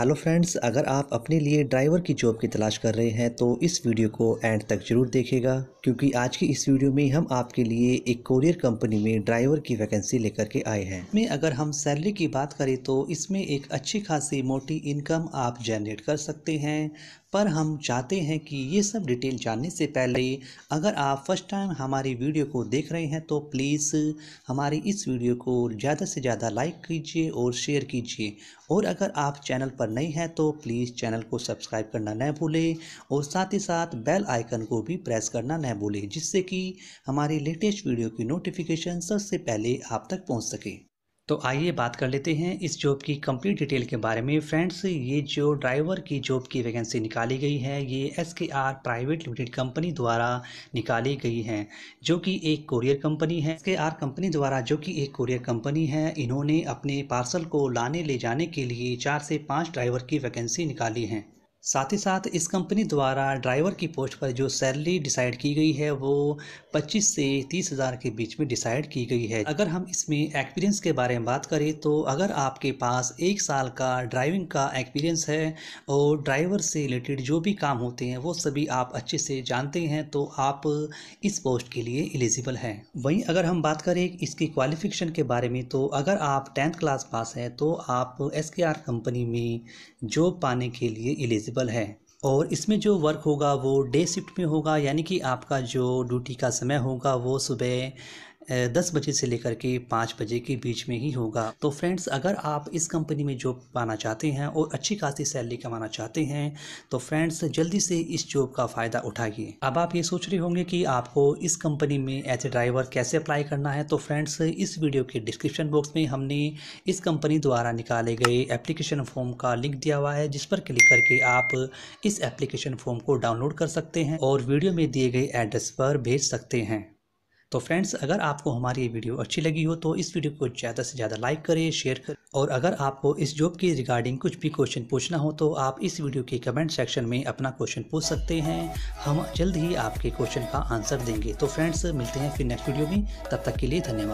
hello friends अगर आप अपने लिए ड्राइवर की जॉब की तलाश कर रहे हैं तो इस वीडियो को एंड तक ज़रूर देखेगा क्योंकि आज की इस वीडियो में हम आपके लिए एक कोरियर कंपनी में ड्राइवर की वैकेंसी लेकर के आए हैं में अगर हम सैलरी की बात करें तो इसमें एक अच्छी खासी मोटी इनकम आप जनरेट कर सकते हैं पर हम चाहते हैं कि ये सब डिटेल जानने से पहले अगर आप फर्स्ट टाइम हमारी वीडियो को देख रहे हैं तो प्लीज़ हमारी इस वीडियो को ज़्यादा से ज़्यादा लाइक कीजिए और शेयर कीजिए और अगर आप चैनल पर नए हैं तो प्लीज़ चैनल को सब्सक्राइब करना न भूलें और साथ ही साथ बेल आइकन को भी प्रेस करना न भूलें जिससे कि हमारी लेटेस्ट वीडियो की नोटिफिकेशन सबसे पहले आप तक पहुँच सके तो आइए बात कर लेते हैं इस जॉब की कंप्लीट डिटेल के बारे में फ्रेंड्स ये जो ड्राइवर की जॉब की वैकेंसी निकाली गई है ये S K are private limited company द्वारा निकाली गई है जो कि एक कोरियर कंपनी है एस के आर कंपनी द्वारा जो कि एक कोरियर कंपनी है इन्होंने अपने पार्सल को लाने ले जाने के लिए चार से पाँच ड्राइवर की वैकेंसी निकाली है साथ ही साथ इस कंपनी द्वारा ड्राइवर की पोस्ट पर जो सैलरी डिसाइड की गई है वो 25 से तीस हज़ार के बीच में डिसाइड की गई है अगर हम इसमें एक्सपीरियंस के बारे में बात करें तो अगर आपके पास एक साल का ड्राइविंग का एक्सपीरियंस है और ड्राइवर से रिलेटेड जो भी काम होते हैं वो सभी आप अच्छे से जानते हैं तो आप इस पोस्ट के लिए एलिजिबल हैं वहीं अगर हम बात करें इसकी क्वालिफिकेशन के बारे में तो अगर आप टेंथ क्लास पास हैं तो आप एस कंपनी में जॉब पाने के लिए एलिजिबल एलिजिबल है और इसमें जो वर्क होगा वो डे शिफ्ट में होगा यानी कि आपका जो ड्यूटी का समय होगा वो सुबह दस बजे से लेकर के पाँच बजे के बीच में ही होगा तो फ्रेंड्स अगर आप इस कंपनी में जॉब पाना चाहते हैं और अच्छी खासी सैलरी कमाना चाहते हैं तो फ्रेंड्स जल्दी से इस जॉब का फ़ायदा उठाइए अब आप ये सोच रहे होंगे कि आपको इस कंपनी में एज ए ड्राइवर कैसे अप्लाई करना है तो फ्रेंड्स इस वीडियो के डिस्क्रिप्शन बॉक्स में हमने इस कंपनी द्वारा निकाले गए एप्लीकेशन फॉर्म का लिंक दिया हुआ है जिस पर क्लिक करके आप इस एप्लीकेशन फॉर्म को डाउनलोड कर सकते हैं और वीडियो में दिए गए एड्रेस पर भेज सकते हैं तो फ्रेंड्स अगर आपको हमारी ये वीडियो अच्छी लगी हो तो इस वीडियो को ज़्यादा से ज़्यादा लाइक करें शेयर करें और अगर आपको इस जॉब के रिगार्डिंग कुछ भी क्वेश्चन पूछना हो तो आप इस वीडियो के कमेंट सेक्शन में अपना क्वेश्चन पूछ सकते हैं हम जल्द ही आपके क्वेश्चन का आंसर देंगे तो फ्रेंड्स मिलते हैं फिर नेक्स्ट वीडियो में तब तक के लिए धन्यवाद